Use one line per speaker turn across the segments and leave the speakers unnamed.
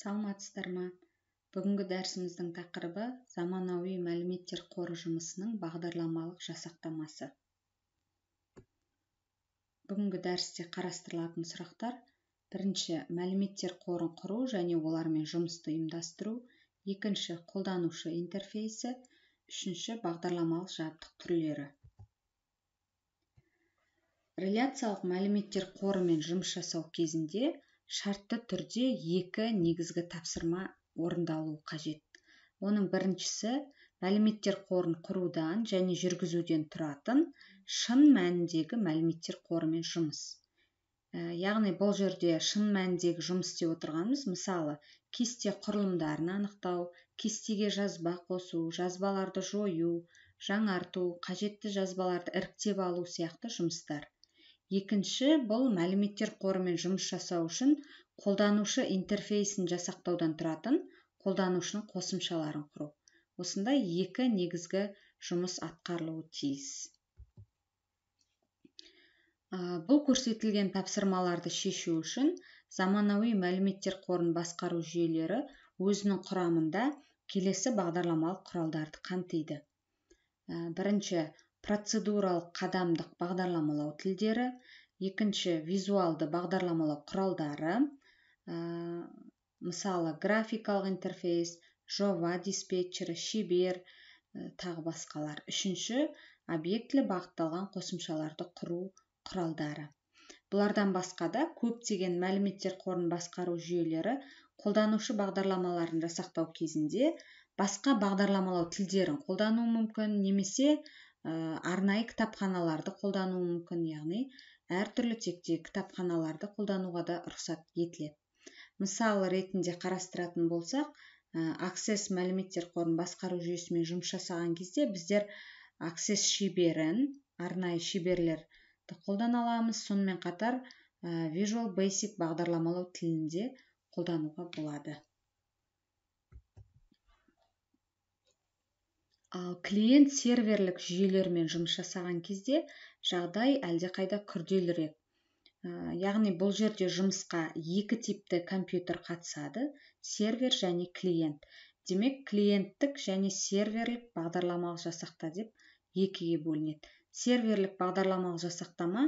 саламатсыздар ма бүгінгі дәрісіміздің тақырыбы заманауи мәліметтер қоры жұмысының бағдарламалық жасақтамасы бүгінгі дәрісте қарастырылатын сұрақтар бірінші мәліметтер қорын құру және олармен жұмысты ұйымдастыру екінші қолданушы интерфейсі үшінші бағдарламалық жабдық түрлері реляциялық мәліметтер қорымен жұмыс жасау кезінде шартты түрде екі негізгі тапсырма орындалуы қажет оның біріншісі мәліметтер қорын құрудан және жүргізуден тұратын шын мәніндегі мәліметтер қорымен жұмыс ә, яғни бұл жерде шын мәніндегі жұмыс істеп отырғанымыз мысалы кесте құрылымдарын анықтау кестеге жазба қосу жазбаларды жою жаңарту қажетті жазбаларды іріктеп алу сияқты жұмыстар екінші бұл мәліметтер қорымен жұмыс жасау үшін қолданушы интерфейсін жасақтаудан тұратын қолданушының қосымшаларын құру осындай екі негізгі жұмыс атқарылуы тиіс бұл көрсетілген тапсырмаларды шешу үшін заманауи мәліметтер қорын басқару жүйелері өзінің құрамында келесі бағдарламалық құралдарды қамтиды бірінші процедуралық қадамдық бағдарламалау тілдері екінші визуалды бағдарламалау құралдары мысалы графикалық интерфейс жоба диспетчері шебер тағы басқалар үшінші объектілі бағытталған қосымшаларды құру құралдары бұлардан басқа да көптеген мәліметтер қорын басқару жүйелері қолданушы бағдарламаларын жасақтау кезінде басқа бағдарламалау тілдерін қолдануы мүмкін немесе Э, арнайы кітапханаларды қолдануы мүмкін яғни әртүрлі тектегі кітапханаларды қолдануға да рұқсат етіледі мысал ретінде қарастыратын болсақ ә, мәліметтер қорын басқару жүйесімен жұмыс жасаған кезде біздер аксесс шеберін арнайы шеберлерді қолдана аламыз сонымен қатар ә, visual basic бағдарламалау тілінде қолдануға болады ал клиент серверлік жүйелермен жұмыс жасаған кезде жағдай әлдеқайда күрделірек э, яғни бұл жерде жұмысқа екі типті компьютер қатысады сервер және клиент демек клиенттік және серверлік бағдарламалық жасақта деп екіге бөлінеді серверлік бағдарламалық жасақтама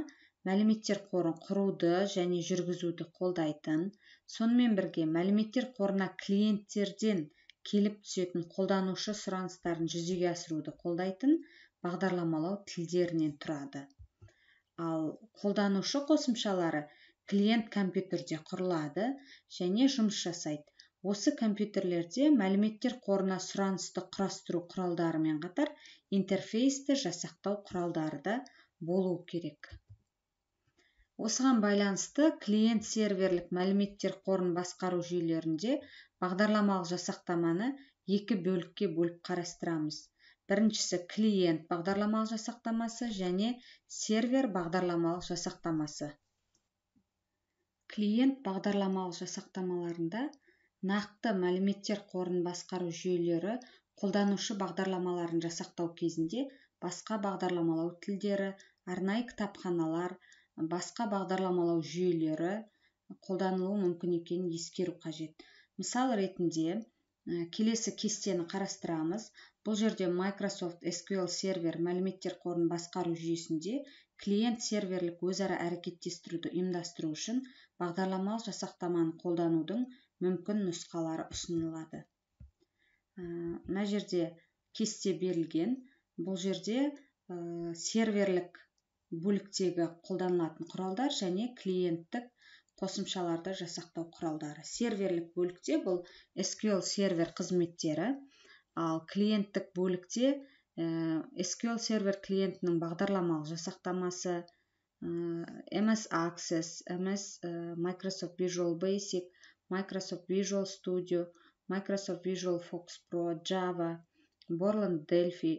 мәліметтер қорын құруды және жүргізуді қолдайтын сонымен бірге мәліметтер қорына клиенттерден келіп түсетін қолданушы сұраныстарын жүзеге асыруды қолдайтын бағдарламалау тілдерінен тұрады ал қолданушы қосымшалары клиент компьютерде құрылады және жұмыс жасайды осы компьютерлерде мәліметтер қорына сұранысты құрастыру құралдарымен қатар интерфейсті жасақтау құралдары да болуы керек осыған байланысты клиент серверлік мәліметтер қорын басқару жүйелерінде бағдарламалық жасақтаманы екі бөлікке бөліп қарастырамыз біріншісі клиент бағдарламалық жасақтамасы және сервер бағдарламалық жасақтамасы клиент бағдарламалық жасақтамаларында нақты мәліметтер қорын басқару жүйелері қолданушы бағдарламаларын жасақтау кезінде басқа бағдарламалау тілдері арнайы кітапханалар басқа бағдарламалау жүйелері қолданылуы мүмкін екенін ескеру қажет мысал ретінде келесі кестені қарастырамыз бұл жерде Microsoft SQL сервер мәліметтер қорын басқару жүйесінде клиент серверлік өзара әрекеттестіруді ұйымдастыру үшін бағдарламалық жасақтаманы қолданудың мүмкін нұсқалары ұсынылады мына жерде кесте берілген бұл жерде серверлік бөліктегі қолданылатын құралдар және клиенттік қосымшаларды жасақтау құралдары серверлік бөлікте бұл SQL сервер қызметтері ал клиенттік бөлікте э, SQL сервер клиентінің бағдарламалық жасақтамасы э, MS Access, MS э, Microsoft Visual Basic, Microsoft Visual Studio, Microsoft Visual Fox Pro, Java, Borland Delphi,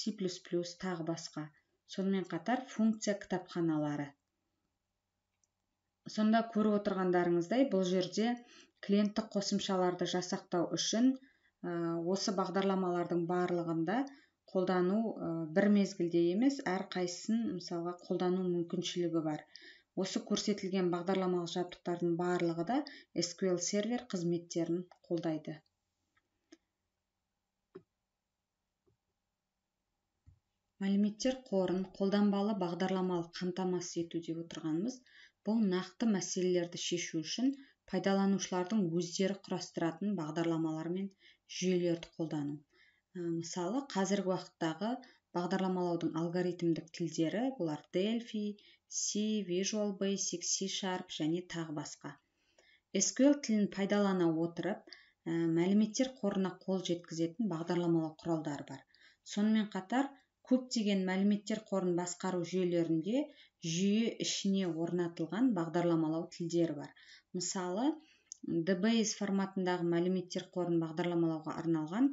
C++ тағы басқа сонымен қатар функция кітапханалары сонда көріп отырғандарыңыздай бұл жерде клиенттік қосымшаларды жасақтау үшін осы бағдарламалардың барлығында қолдану бір мезгілде емес әр қайсысын мысалға қолдану мүмкіншілігі бар осы көрсетілген бағдарламалық жабдықтардың барлығы да SQL сервер қызметтерін қолдайды мәліметтер қорын қолданбалы бағдарламалық қамтамасыз етуде деп отырғанымыз бұл нақты мәселелерді шешу үшін пайдаланушылардың өздері құрастыратын бағдарламалар мен жүйелерді қолдану э, мысалы қазіргі уақыттағы бағдарламалаудың алгоритмдік тілдері бұлар Delphi, C, Visual Basic, C Sharp және тағы басқа. SQL тілін пайдалана отырып ә, мәліметтер қорына қол жеткізетін бағдарламалау құралдары бар. Сонымен қатар көптеген мәліметтер қорын басқару жүйелерінде жүйе ішіне орнатылған бағдарламалау тілдері бар мысалы dbase форматындағы мәліметтер қорын бағдарламалауға арналған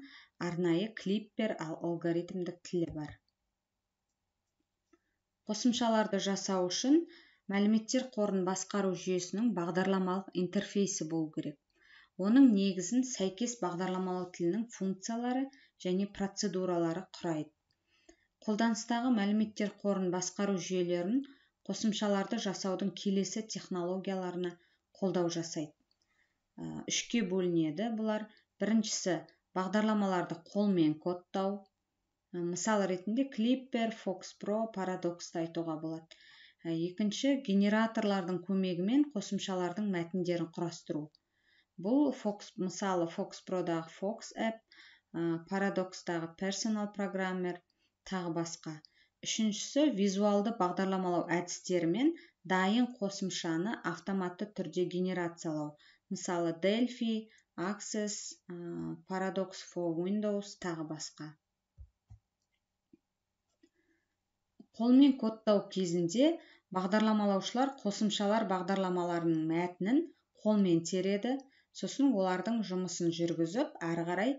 арнайы клиппер ал алгоритмдік тілі бар қосымшаларды жасау үшін мәліметтер қорын басқару жүйесінің бағдарламалық интерфейсі болу керек оның негізін сәйкес бағдарламалау тілінің функциялары және процедуралары құрайды қолданыстағы мәліметтер қорын басқару жүйелерін қосымшаларды жасаудың келесі технологияларына қолдау жасайды ә, үшке бөлінеді бұлар біріншісі бағдарламаларды қолмен кодтау ә, мысал ретінде клиппер фокспро парадоксты айтуға болады ә, екінші генераторлардың көмегімен қосымшалардың мәтіндерін құрастыру бұл Fox, мысалы Fox дағы Fox App, парадокстағы тағы Personal Programmer, тағы басқа үшіншісі визуалды бағдарламалау әдістерімен дайын қосымшаны автоматты түрде генерациялау мысалы Delphi, access paradox for windows тағы басқа қолмен кодтау кезінде бағдарламалаушылар қосымшалар бағдарламаларының мәтінін қолмен тереді сосын олардың жұмысын жүргізіп әрі қарай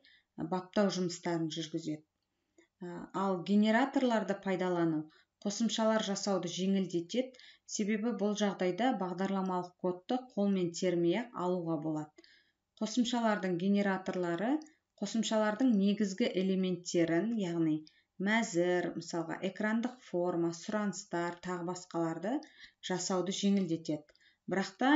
баптау жұмыстарын жүргізеді Ә, ал генераторларды пайдалану қосымшалар жасауды жеңілдетеді себебі бұл жағдайда бағдарламалық кодты қолмен термей ақ алуға болады қосымшалардың генераторлары қосымшалардың негізгі элементтерін яғни мәзір мысалға экрандық форма сұраныстар тағы басқаларды жасауды жеңілдетеді бірақ та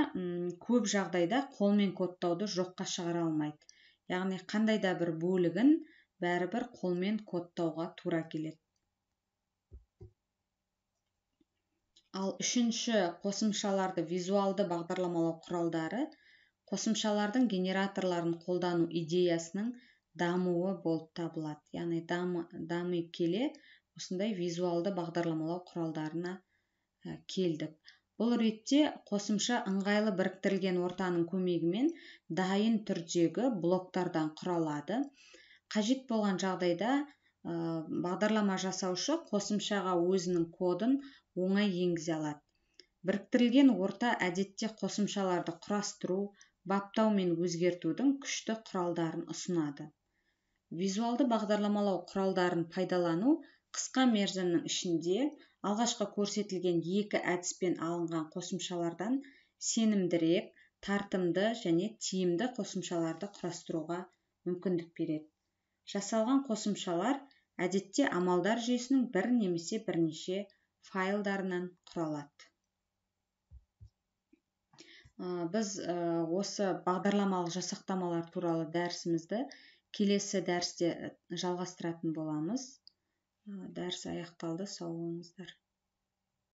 көп жағдайда қолмен кодтауды жоққа шығара алмайды яғни қандай да бір бөлігін бәрібір қолмен кодтауға тура келеді ал үшінші қосымшаларды визуалды бағдарламалау құралдары қосымшалардың генераторларын қолдану идеясының дамуы болып табылады яғни дами келе осындай визуалды бағдарламалау құралдарына келдік бұл ретте қосымша ыңғайлы біріктірілген ортаның көмегімен дайын түрдегі блоктардан құралады қажет болған жағдайда ә, бағдарлама жасаушы қосымшаға өзінің кодын оңай енгізе алады біріктірілген орта әдетте қосымшаларды құрастыру баптау мен өзгертудің күшті құралдарын ұсынады визуалды бағдарламалау құралдарын пайдалану қысқа мерзімнің ішінде алғашқы көрсетілген екі әдіспен алынған қосымшалардан сенімдірек тартымды және тиімді қосымшаларды құрастыруға мүмкіндік береді жасалған қосымшалар әдетте амалдар жүйесінің бір немесе бірнеше файлдарынан құралады біз осы бағдарламалық жасақтамалар туралы дәрісімізді келесі дәрісте жалғастыратын боламыз дәріс аяқталды сау болыңыздар